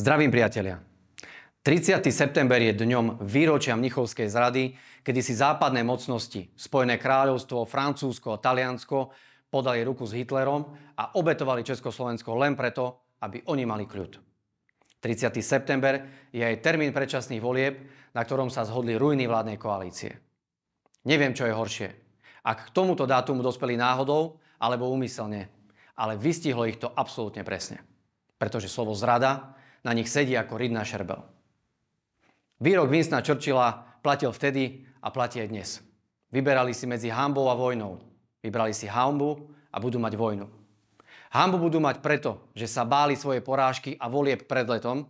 Zdravím priatelia. 30. september je dňom výročia Mnichovskej zrady, kedy si západné mocnosti, Spojené kráľovstvo, Francúzsko a Taliansko, podali ruku s Hitlerom a obetovali Československo len preto, aby oni mali kľud. 30. september je aj termín predčasných volieb, na ktorom sa zhodli ruiny vládnej koalície. Neviem, čo je horšie. Ak k tomuto dátumu dospeli náhodou alebo úmyselne, ale vystihlo ich to absolútne presne. Pretože slovo zrada na nich sedí ako ryd na šerbel. Výrok Winstona Churchilla platil vtedy a platí aj dnes. Vyberali si medzi hambou a vojnou. Vybrali si hambu a budú mať vojnu. Hambu budú mať preto, že sa báli svoje porážky a volieb pred letom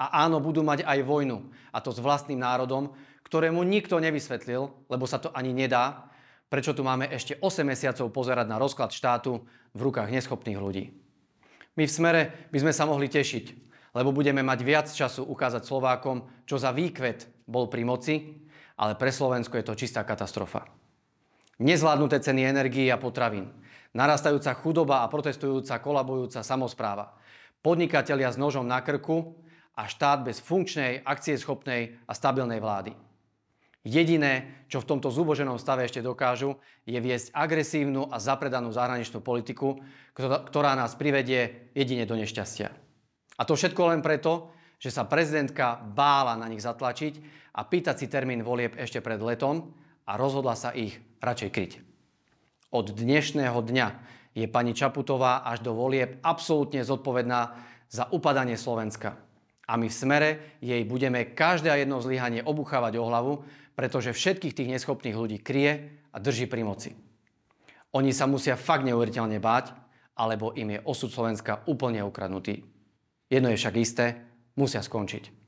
a áno, budú mať aj vojnu, a to s vlastným národom, ktorému nikto nevysvetlil, lebo sa to ani nedá, prečo tu máme ešte 8 mesiacov pozerať na rozklad štátu v rukách neschopných ľudí. My v smere by sme sa mohli tešiť, lebo budeme mať viac času ukázať Slovákom, čo za výkvet bol pri moci, ale pre Slovensko je to čistá katastrofa. Nezvládnuté ceny energií a potravín, narastajúca chudoba a protestujúca, kolabujúca samozpráva, podnikatelia s nožom na krku a štát bez funkčnej, akcieschopnej a stabilnej vlády. Jediné, čo v tomto zúboženom stave ešte dokážu, je viesť agresívnu a zapredanú zahraničnú politiku, ktorá nás privedie jedine do nešťastia. A to všetko len preto, že sa prezidentka bála na nich zatlačiť a pýtať si termín volieb ešte pred letom a rozhodla sa ich radšej kryť. Od dnešného dňa je pani Čaputová až do volieb absolútne zodpovedná za upadanie Slovenska. A my v smere jej budeme každé jedno zlyhanie obuchávať o hlavu, pretože všetkých tých neschopných ľudí krie a drží pri moci. Oni sa musia fakt neuveriteľne báť, alebo im je osud Slovenska úplne ukradnutý. Jedno je však isté, musia skončiť.